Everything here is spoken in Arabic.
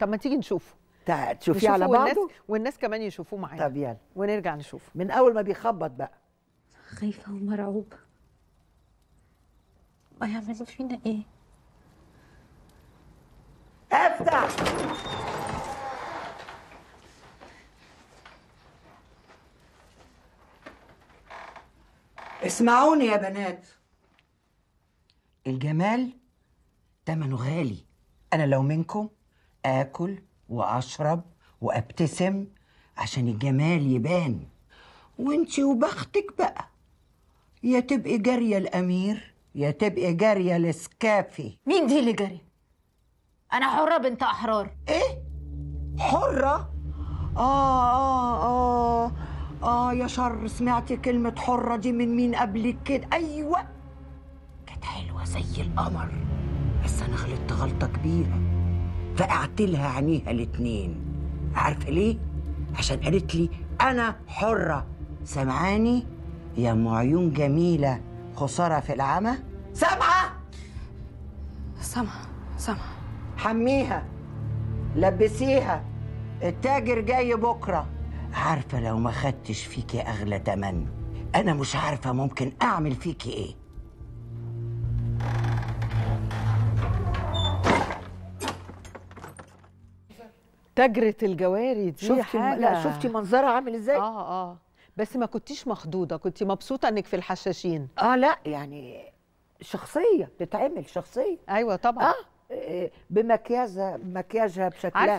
طب ما تيجي نشوفه تعال تشوفيه على بعضه والناس, والناس كمان يشوفوه معانا طب يلا ونرجع نشوفه من اول ما بيخبط بقى خايفه ومرعوبه هيعملوا فينا ايه افتح اسمعوني يا بنات الجمال تمنه غالي انا لو منكم آكل وأشرب وأبتسم عشان الجمال يبان وانتي وبختك بقى يا تبقي جارية الأمير يا تبقي جارية لسكافي مين دي اللي جارية؟ أنا حرة بنت أحرار إيه؟ حرة؟ آه آه آه آه يا شر سمعت كلمة حرة دي من مين قبل كده أيوة كانت حلوة زي القمر بس أنا غلطت غلطة كبيرة فقعت لها عينيها الاتنين عارفه ليه عشان قالت لي انا حره سامعاني يا ام عيون جميله خساره في العمى سامعه سامعه سامعه حميها لبسيها التاجر جاي بكره عارفه لو ما خدتش فيكي اغلى تمن انا مش عارفه ممكن اعمل فيكي ايه تجرة الجواري دي شفتي حاجة لا شفتي منظرها عامل ازاي؟ اه اه بس ما كنتيش مخضوضة كنت مبسوطة انك في الحشاشين اه لا يعني شخصية بتتعمل شخصية ايوه طبعا اه, آه، بمكياجها مكياجها بشكلها عارفه